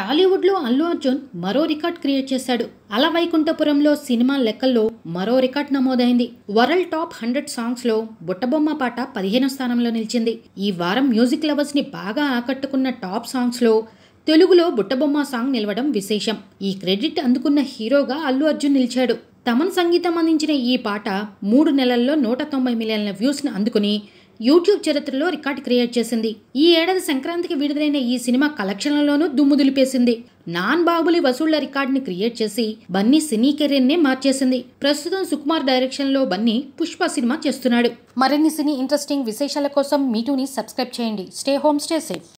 టాలీవుడ్లో అల్లు అర్జున్ మరో record create చేశాడు అల వైకుంఠపురంలో సినిమా లెక్కల్లో మరో రికార్డ్ నమోదైంది వరల్డ్ టాప్ హండ్రెడ్ సాంగ్స్లో బుట్టబొమ్మ పాట పదిహేనో స్థానంలో నిలిచింది ఈ వారం మ్యూజిక్ లవర్స్ని బాగా ఆకట్టుకున్న టాప్ సాంగ్స్లో తెలుగులో బుట్టబొమ్మ సాంగ్ నిలవడం విశేషం ఈ క్రెడిట్ అందుకున్న హీరోగా అల్లు అర్జున్ నిలిచాడు తమన్ సంగీతం అందించిన ఈ పాట మూడు నెలల్లో నూట తొంభై మిలియన్ల వ్యూస్ను అందుకుని యూట్యూబ్ చరిత్రలో రికార్డు క్రియేట్ చేసింది ఈ ఏడాది సంక్రాంతికి విడుదలైన ఈ సినిమా కలెక్షన్లలోనూ దుమ్ము దులిపేసింది నాన్ బాహుబలి వసూళ్ల రికార్డుని క్రియేట్ చేసి బన్నీ సినీ కెరీర్ నే మార్చేసింది ప్రస్తుతం సుకుమార్ డైరెక్షన్లో బన్నీ పుష్ప సినిమా చేస్తున్నాడు మరిన్ని సినీ ఇంట్రెస్టింగ్ విశేషాల కోసం మీటూని సబ్స్క్రైబ్ చేయండి స్టే హోమ్ స్టే సేఫ్